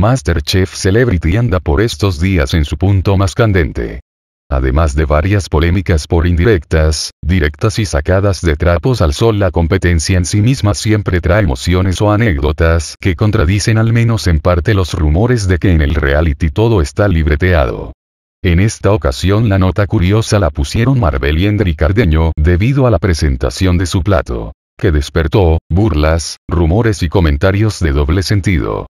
Masterchef Celebrity anda por estos días en su punto más candente. Además de varias polémicas por indirectas, directas y sacadas de trapos al sol, la competencia en sí misma siempre trae emociones o anécdotas que contradicen al menos en parte los rumores de que en el reality todo está libreteado. En esta ocasión la nota curiosa la pusieron Marvel y Ender Cardeño debido a la presentación de su plato, que despertó burlas, rumores y comentarios de doble sentido.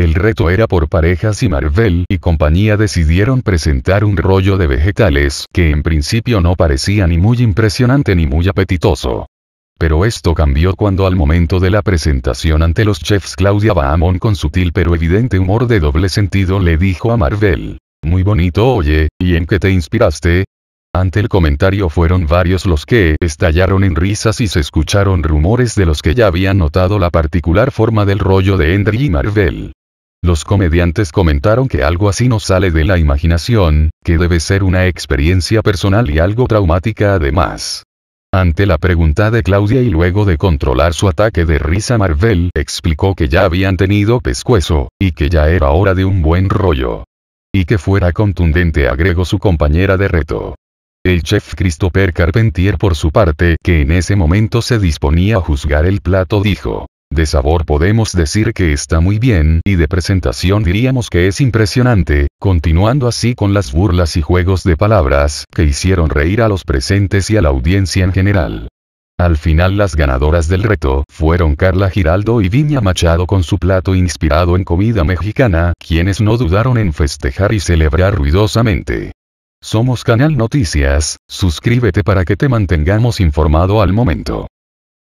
El reto era por parejas y Marvel y compañía decidieron presentar un rollo de vegetales que en principio no parecía ni muy impresionante ni muy apetitoso. Pero esto cambió cuando al momento de la presentación ante los chefs Claudia Bahamón con sutil pero evidente humor de doble sentido le dijo a Marvel, muy bonito oye, ¿y en qué te inspiraste? Ante el comentario fueron varios los que estallaron en risas y se escucharon rumores de los que ya habían notado la particular forma del rollo de Henry y Marvel. Los comediantes comentaron que algo así no sale de la imaginación, que debe ser una experiencia personal y algo traumática además. Ante la pregunta de Claudia y luego de controlar su ataque de risa Marvel explicó que ya habían tenido pescuezo, y que ya era hora de un buen rollo. Y que fuera contundente agregó su compañera de reto. El chef Christopher Carpentier por su parte, que en ese momento se disponía a juzgar el plato dijo, de sabor podemos decir que está muy bien y de presentación diríamos que es impresionante, continuando así con las burlas y juegos de palabras que hicieron reír a los presentes y a la audiencia en general. Al final las ganadoras del reto fueron Carla Giraldo y Viña Machado con su plato inspirado en comida mexicana, quienes no dudaron en festejar y celebrar ruidosamente. Somos Canal Noticias, suscríbete para que te mantengamos informado al momento.